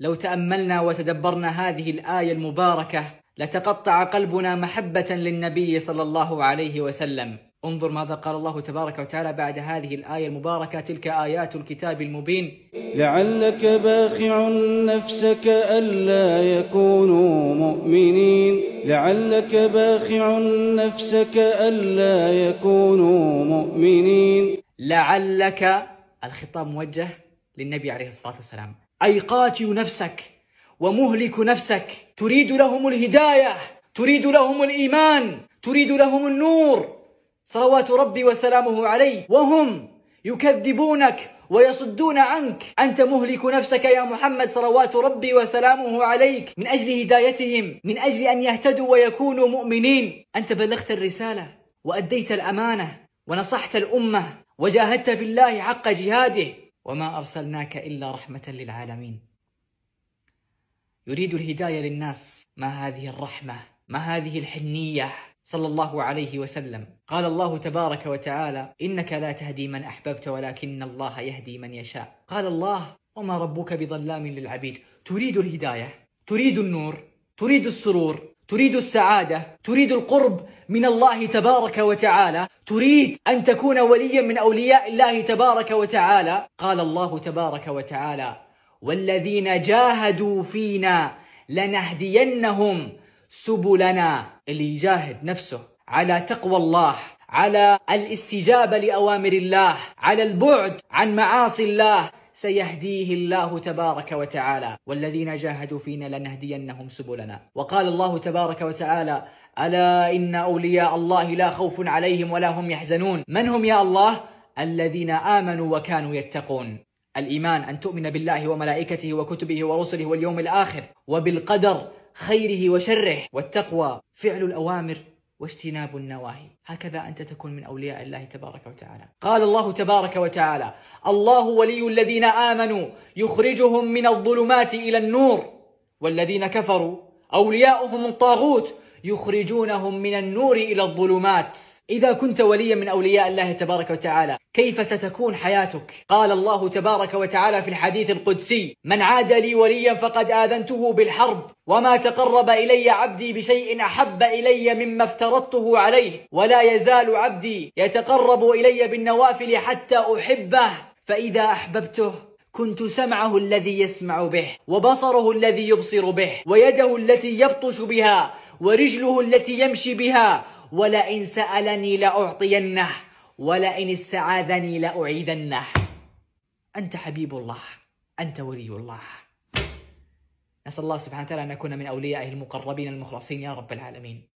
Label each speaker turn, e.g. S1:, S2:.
S1: لو تاملنا وتدبرنا هذه الايه المباركه لتقطع قلبنا محبه للنبي صلى الله عليه وسلم انظر ماذا قال الله تبارك وتعالى بعد هذه الآية المباركة تلك آيات الكتاب المبين لعلك باخع نفسك ألا يكونوا مؤمنين لعلك باخع نفسك ألا يكونوا مؤمنين لعلك الخطاب موجه للنبي عليه الصلاة والسلام أي قاتل نفسك ومهلك نفسك تريد لهم الهداية تريد لهم الإيمان تريد لهم النور صلوات ربي وسلامه عليه وهم يكذبونك ويصدون عنك أنت مهلك نفسك يا محمد صلوات ربي وسلامه عليك من أجل هدايتهم من أجل أن يهتدوا ويكونوا مؤمنين أنت بلغت الرسالة وأديت الأمانة ونصحت الأمة وجاهدت في الله حق جهاده وما أرسلناك إلا رحمة للعالمين يريد الهداية للناس ما هذه الرحمة ما هذه الحنية صلى الله عليه وسلم قال الله تبارك وتعالى إنك لا تهدي من أحببت ولكن الله يهدي من يشاء قال الله وما ربك بظلام للعبيد تريد الهداية تريد النور تريد السرور تريد السعادة تريد القرب من الله تبارك وتعالى تريد أن تكون وليا من أولياء الله تبارك وتعالى قال الله تبارك وتعالى والذين جاهدوا فينا لنهدينهم سبلنا اللي يجاهد نفسه على تقوى الله على الاستجابة لأوامر الله على البعد عن معاصي الله سيهديه الله تبارك وتعالى والذين جاهدوا فينا لنهدينهم سبلنا وقال الله تبارك وتعالى ألا إن أولياء الله لا خوف عليهم ولا هم يحزنون من هم يا الله؟ الذين آمنوا وكانوا يتقون الإيمان أن تؤمن بالله وملائكته وكتبه ورسله واليوم الآخر وبالقدر خيره وشره والتقوى فعل الأوامر واجتناب النواهي هكذا أنت تكون من أولياء الله تبارك وتعالى قال الله تبارك وتعالى الله ولي الذين آمنوا يخرجهم من الظلمات إلى النور والذين كفروا أولياؤهم الطاغوت يخرجونهم من النور إلى الظلمات إذا كنت وليا من أولياء الله تبارك وتعالى كيف ستكون حياتك؟ قال الله تبارك وتعالى في الحديث القدسي من عاد لي وليا فقد آذنته بالحرب وما تقرب إلي عبدي بشيء أحب إلي مما افترضته عليه ولا يزال عبدي يتقرب إلي بالنوافل حتى أحبه فإذا أحببته كنت سمعه الذي يسمع به وبصره الذي يبصر به ويده التي يبطش بها ورجله التي يمشي بها ولئن سألني لأعطينه ولئن استعاذني لأعيذنه أنت حبيب الله أنت ولي الله نسأل الله سبحانه وتعالى أن نكون من أوليائه المقربين المخلصين يا رب العالمين